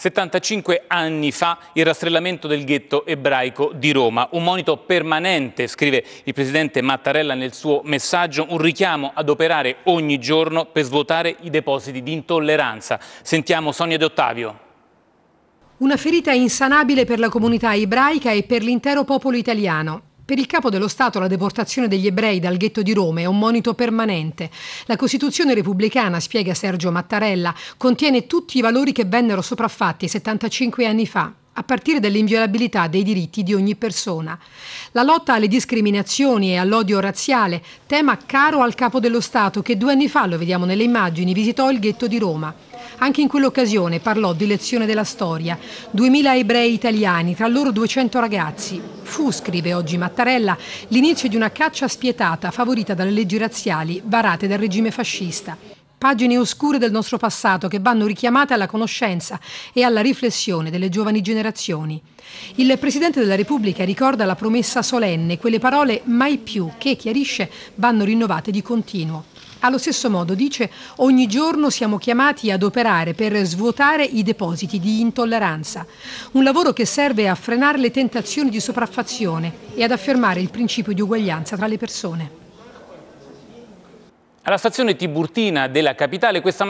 75 anni fa il rastrellamento del ghetto ebraico di Roma. Un monito permanente, scrive il presidente Mattarella nel suo messaggio, un richiamo ad operare ogni giorno per svuotare i depositi di intolleranza. Sentiamo Sonia De Ottavio. Una ferita insanabile per la comunità ebraica e per l'intero popolo italiano. Per il capo dello Stato la deportazione degli ebrei dal ghetto di Roma è un monito permanente. La Costituzione repubblicana, spiega Sergio Mattarella, contiene tutti i valori che vennero sopraffatti 75 anni fa a partire dall'inviolabilità dei diritti di ogni persona. La lotta alle discriminazioni e all'odio razziale, tema caro al capo dello Stato che due anni fa, lo vediamo nelle immagini, visitò il ghetto di Roma. Anche in quell'occasione parlò di lezione della storia. 2000 ebrei italiani, tra loro 200 ragazzi, Fu, scrive oggi Mattarella, l'inizio di una caccia spietata favorita dalle leggi razziali varate dal regime fascista. Pagine oscure del nostro passato che vanno richiamate alla conoscenza e alla riflessione delle giovani generazioni. Il Presidente della Repubblica ricorda la promessa solenne, quelle parole mai più che, chiarisce, vanno rinnovate di continuo. Allo stesso modo dice ogni giorno siamo chiamati ad operare per svuotare i depositi di intolleranza, un lavoro che serve a frenare le tentazioni di sopraffazione e ad affermare il principio di uguaglianza tra le persone. Alla stazione Tiburtina della capitale questa